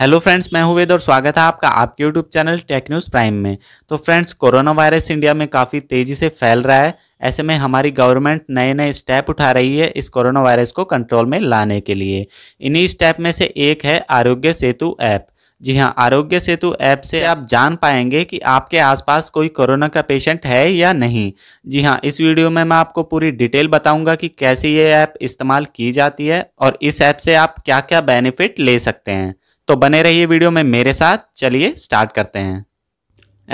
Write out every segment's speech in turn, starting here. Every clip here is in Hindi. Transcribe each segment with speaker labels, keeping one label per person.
Speaker 1: हेलो फ्रेंड्स मैं हूं वेद और स्वागत है आपका आपके YouTube channel tech news prime में तो फ्रेंड्स कोरोना वायरस इंडिया में काफ़ी तेज़ी से फैल रहा है ऐसे में हमारी गवर्नमेंट नए नए स्टेप उठा रही है इस कोरोना वायरस को कंट्रोल में लाने के लिए इन्हीं स्टेप में से एक है आरोग्य सेतु ऐप जी हाँ आरोग्य सेतु ऐप से आप जान पाएंगे कि आपके आसपास कोई कोरोना का पेशेंट है या नहीं जी हाँ इस वीडियो में मैं आपको पूरी डिटेल बताऊंगा कि कैसे ये ऐप इस्तेमाल की जाती है और इस ऐप से आप क्या क्या बेनिफिट ले सकते हैं तो बने रहिए वीडियो में मेरे साथ चलिए स्टार्ट करते हैं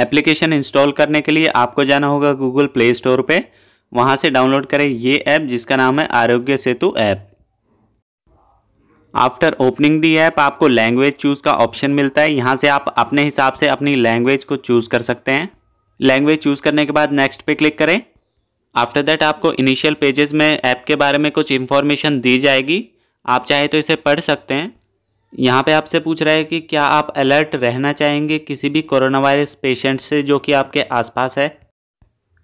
Speaker 1: एप्लीकेशन इंस्टॉल करने के लिए आपको जाना होगा गूगल प्ले स्टोर पर वहाँ से डाउनलोड करें ये ऐप जिसका नाम है Aarogya Setu app after opening the app आपको लैंग्वेज चूज़ का ऑप्शन मिलता है यहाँ से आप अपने हिसाब से अपनी लैंग्वेज को चूज़ कर सकते हैं लैंग्वेज चूज़ करने के बाद नेक्स्ट पे क्लिक करें आफ्टर दैट आपको इनिशियल पेजेस में ऐप के बारे में कुछ इन्फॉर्मेशन दी जाएगी आप चाहे तो इसे पढ़ सकते हैं यहाँ पे आपसे पूछ रहा है कि क्या आप अलर्ट रहना चाहेंगे किसी भी कोरोना वायरस पेशेंट से जो कि आपके आसपास है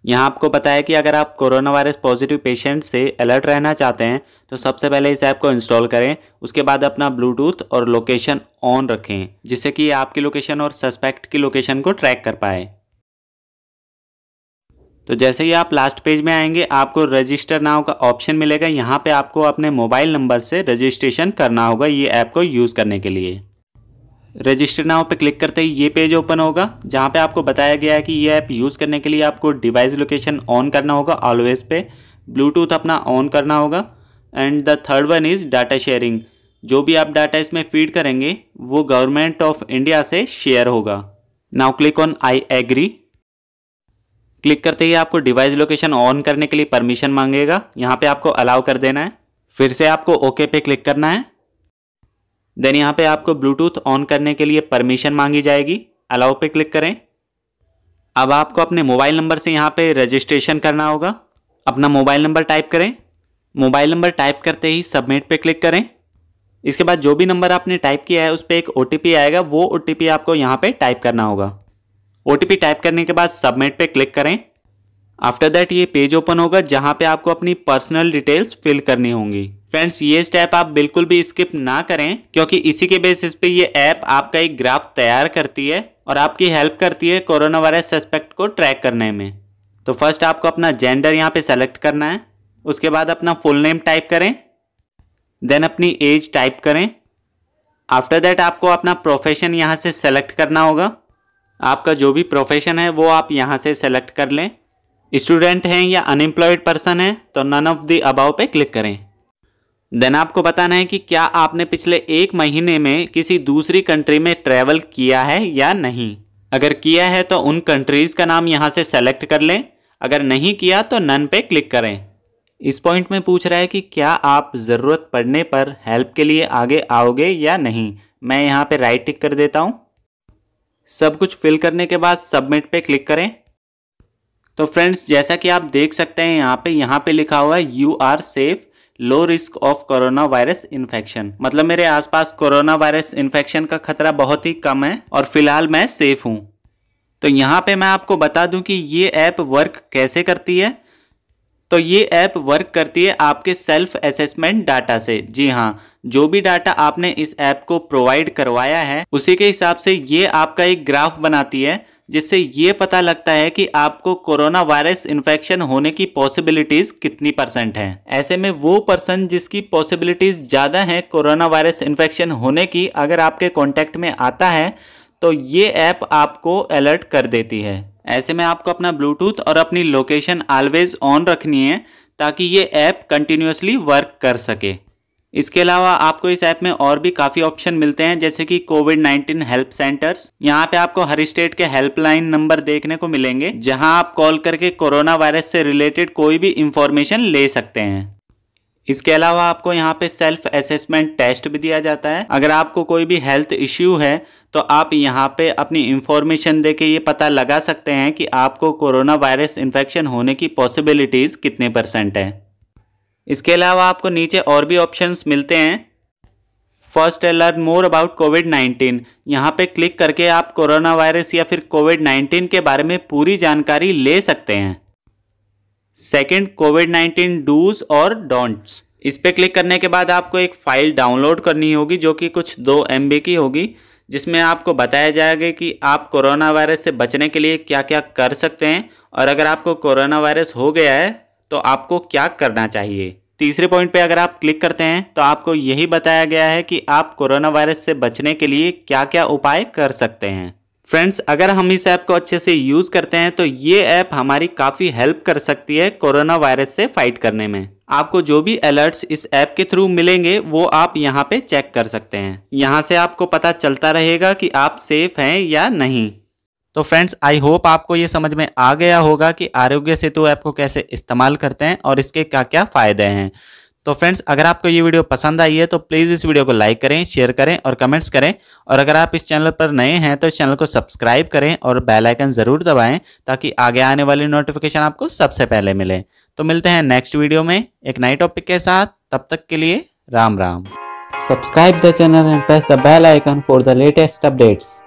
Speaker 1: यहाँ आपको पता है कि अगर आप कोरोना वायरस पॉजिटिव पेशेंट से अलर्ट रहना चाहते हैं तो सबसे पहले इस ऐप को इंस्टॉल करें उसके बाद अपना ब्लूटूथ और लोकेशन ऑन रखें जिससे कि आपकी लोकेशन और सस्पेक्ट की लोकेशन को ट्रैक कर पाएँ तो जैसे ही आप लास्ट पेज में आएंगे आपको रजिस्टर नाव का ऑप्शन मिलेगा यहाँ पे आपको अपने मोबाइल नंबर से रजिस्ट्रेशन करना होगा ये ऐप को यूज़ करने के लिए रजिस्टर नाव पे क्लिक करते ही ये पेज ओपन होगा जहाँ पे आपको बताया गया है कि ये ऐप यूज़ करने के लिए आपको डिवाइस लोकेशन ऑन करना होगा ऑलवेज पे ब्लूटूथ अपना ऑन करना होगा and the third one is data sharing जो भी आप डाटा इसमें फीड करेंगे वो गवर्नमेंट ऑफ इंडिया से शेयर होगा now click on I agree click करते ही आपको डिवाइस लोकेशन ऑन करने के लिए परमिशन मांगेगा यहाँ पे आपको अलाउ कर देना है फिर से आपको ओके पे क्लिक करना है देन यहाँ पे आपको ब्लूटूथ ऑन करने के लिए परमिशन मांगी जाएगी अलाउ पे क्लिक करें अब आपको अपने मोबाइल नंबर से यहाँ पे रजिस्ट्रेशन करना होगा अपना मोबाइल नंबर टाइप करें मोबाइल नंबर टाइप करते ही सबमिट पे क्लिक करें इसके बाद जो भी नंबर आपने टाइप किया है उस पर एक ओ आएगा वो ओ आपको यहाँ पर टाइप करना होगा ओ टाइप करने के बाद सबमिट पे क्लिक करें आफ्टर दैट ये पेज ओपन होगा जहाँ पे आपको अपनी पर्सनल डिटेल्स फिल करनी होंगी फ्रेंड्स ये स्टेप आप बिल्कुल भी स्किप ना करें क्योंकि इसी के बेसिस पे ये ऐप आपका एक ग्राफ तैयार करती है और आपकी हेल्प करती है कोरोना वायरस सस्पेक्ट को ट्रैक करने में तो फर्स्ट आपको अपना जेंडर यहाँ पे सेलेक्ट करना है उसके बाद अपना फुल नेम टाइप करें देन अपनी एज टाइप करें आफ्टर दैट आपको अपना प्रोफेशन यहाँ से सेलेक्ट करना होगा आपका जो भी प्रोफेशन है वो आप यहाँ से सेलेक्ट कर लें स्टूडेंट हैं या अनएम्प्लॉयड पर्सन हैं तो नन ऑफ दी अबाव पे क्लिक करें देन आपको बताना है कि क्या आपने पिछले एक महीने में किसी दूसरी कंट्री में ट्रैवल किया है या नहीं अगर किया है तो उन कंट्रीज़ का नाम यहाँ से सेलेक्ट कर लें अगर नहीं किया तो नन पे क्लिक करें इस पॉइंट में पूछ रहा है कि क्या आप ज़रूरत पड़ने पर हेल्प के लिए आगे आओगे या नहीं मैं यहाँ पे राइट टिक कर देता हूँ सब कुछ फिल करने के बाद सबमिट पे क्लिक करें तो फ्रेंड्स जैसा कि आप देख सकते हैं यहाँ पे यहाँ पे लिखा हुआ है you are safe low risk of corona virus infection मतलब मेरे आसपास कोरोना वायरस इन्फेक्शन का खतरा बहुत ही कम है और फिलहाल मैं सेफ हूँ तो यहाँ पे मैं आपको बता दूँ कि ये ऐप वर्क कैसे करती है तो ये ऐप वर्क करती है आपके सेल्फ असेसमेंट डाटा से जी हाँ जो भी डाटा आपने इस ऐप को प्रोवाइड करवाया है उसी के हिसाब से ये आपका एक ग्राफ बनाती है जिससे ये पता लगता है कि आपको कोरोना वायरस इन्फेक्शन होने की पॉसिबिलिटीज कितनी परसेंट है ऐसे में वो पर्सन जिसकी पॉसिबिलिटीज ज़्यादा है कोरोना वायरस इन्फेक्शन होने की अगर आपके कॉन्टेक्ट में आता है तो ये ऐप आपको अलर्ट कर देती है ऐसे में आपको अपना ब्लूटूथ और अपनी लोकेशन ऑलवेज ऑन रखनी है ताकि ये ऐप कंटिन्यूसली वर्क कर सके इसके अलावा आपको इस ऐप में और भी काफ़ी ऑप्शन मिलते हैं जैसे कि कोविड 19 हेल्प सेंटर्स यहाँ पे आपको हर स्टेट के हेल्पलाइन नंबर देखने को मिलेंगे जहाँ आप कॉल करके कोरोना वायरस से रिलेटेड कोई भी इंफॉर्मेशन ले सकते हैं इसके अलावा आपको यहाँ पे सेल्फ असेसमेंट टेस्ट भी दिया जाता है अगर आपको कोई भी हेल्थ इश्यू है तो आप यहाँ पे अपनी इंफॉर्मेशन दे के ये पता लगा सकते हैं कि आपको कोरोना वायरस इन्फेक्शन होने की पॉसिबिलिटीज़ कितने परसेंट है इसके अलावा आपको नीचे और भी ऑप्शंस मिलते हैं फर्स्ट है learn more about COVID nineteen यहाँ पे क्लिक करके आप कोरोना वायरस या फिर कोविड नाइन्टीन के बारे में पूरी जानकारी ले सकते हैं सेकंड कोविड नाइन्टीन डूज और डोंट्स इस पर क्लिक करने के बाद आपको एक फ़ाइल डाउनलोड करनी होगी जो कि कुछ दो एम की होगी जिसमें आपको बताया जाएगा कि आप कोरोना वायरस से बचने के लिए क्या क्या कर सकते हैं और अगर आपको कोरोना वायरस हो गया है तो आपको क्या करना चाहिए तीसरे पॉइंट पे अगर आप क्लिक करते हैं तो आपको यही बताया गया है कि आप कोरोना वायरस से बचने के लिए क्या क्या उपाय कर सकते हैं फ्रेंड्स अगर हम इस ऐप को अच्छे से यूज़ करते हैं तो ये ऐप हमारी काफ़ी हेल्प कर सकती है कोरोना वायरस से फाइट करने में आपको जो भी अलर्ट्स इस ऐप के थ्रू मिलेंगे वो आप यहाँ पे चेक कर सकते हैं यहाँ से आपको पता चलता रहेगा कि आप सेफ हैं या नहीं तो फ्रेंड्स आई होप आपको ये समझ में आ गया होगा कि आरोग्य सेतु ऐप को कैसे इस्तेमाल करते हैं और इसके क्या क्या फ़ायदे हैं तो फ्रेंड्स अगर आपको ये वीडियो पसंद आई है तो प्लीज़ इस वीडियो को लाइक करें शेयर करें और कमेंट्स करें और अगर आप इस चैनल पर नए हैं तो इस चैनल को सब्सक्राइब करें और बेल आइकन ज़रूर दबाएं ताकि आगे आने वाली नोटिफिकेशन आपको सबसे पहले मिले तो मिलते हैं नेक्स्ट वीडियो में एक नए टॉपिक के साथ तब तक के लिए Ram Ram subscribe the channel and press the bell icon for the latest updates